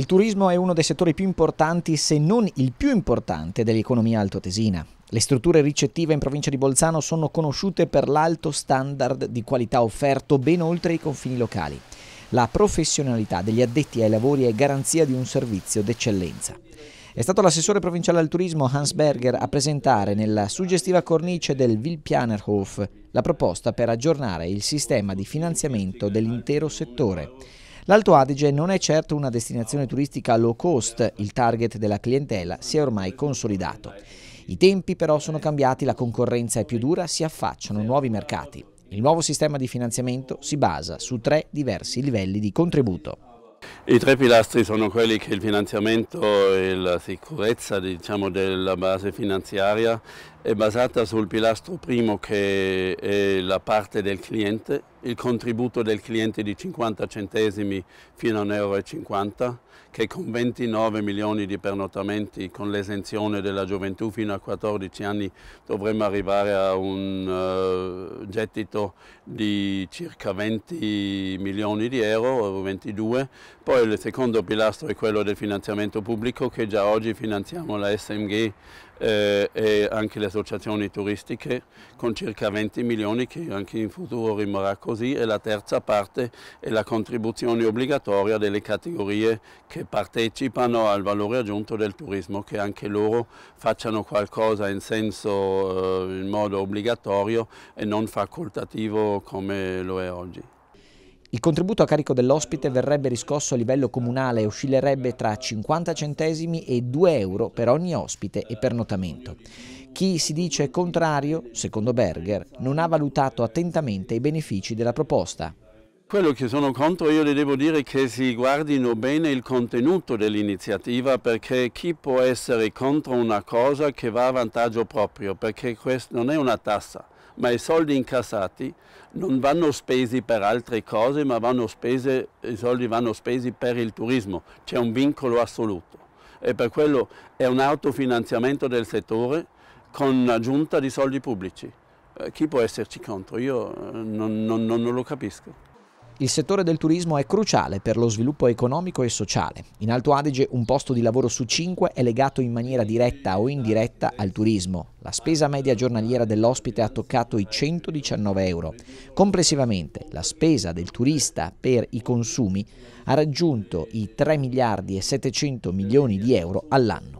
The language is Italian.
Il turismo è uno dei settori più importanti, se non il più importante, dell'economia altoatesina. Le strutture ricettive in provincia di Bolzano sono conosciute per l'alto standard di qualità offerto ben oltre i confini locali. La professionalità degli addetti ai lavori è garanzia di un servizio d'eccellenza. È stato l'assessore provinciale al turismo Hans Berger a presentare nella suggestiva cornice del Wilpianerhof la proposta per aggiornare il sistema di finanziamento dell'intero settore. L'Alto Adige non è certo una destinazione turistica low cost, il target della clientela si è ormai consolidato. I tempi però sono cambiati, la concorrenza è più dura, si affacciano nuovi mercati. Il nuovo sistema di finanziamento si basa su tre diversi livelli di contributo. I tre pilastri sono quelli che il finanziamento e la sicurezza diciamo, della base finanziaria è basata sul pilastro primo che è la parte del cliente, il contributo del cliente di 50 centesimi fino a 1,50 euro, che con 29 milioni di pernotamenti, con l'esenzione della gioventù fino a 14 anni, dovremmo arrivare a un uh, gettito di circa 20 milioni di euro, 22. Poi il secondo pilastro è quello del finanziamento pubblico, che già oggi finanziamo la SMG eh, e anche le associazioni turistiche con circa 20 milioni che anche in futuro rimarrà così e la terza parte è la contribuzione obbligatoria delle categorie che partecipano al valore aggiunto del turismo che anche loro facciano qualcosa in senso eh, in modo obbligatorio e non facoltativo come lo è oggi. Il contributo a carico dell'ospite verrebbe riscosso a livello comunale e oscillerebbe tra 50 centesimi e 2 euro per ogni ospite e pernotamento. Chi si dice contrario, secondo Berger, non ha valutato attentamente i benefici della proposta. Quello che sono contro io le devo dire che si guardino bene il contenuto dell'iniziativa perché chi può essere contro una cosa che va a vantaggio proprio perché questa non è una tassa ma i soldi incassati non vanno spesi per altre cose ma vanno spesi, i soldi vanno spesi per il turismo, c'è un vincolo assoluto e per quello è un autofinanziamento del settore con aggiunta di soldi pubblici. Eh, chi può esserci contro? Io eh, non, non, non lo capisco. Il settore del turismo è cruciale per lo sviluppo economico e sociale. In Alto Adige un posto di lavoro su cinque è legato in maniera diretta o indiretta al turismo. La spesa media giornaliera dell'ospite ha toccato i 119 euro. Complessivamente la spesa del turista per i consumi ha raggiunto i 3 miliardi e 700 milioni di euro all'anno.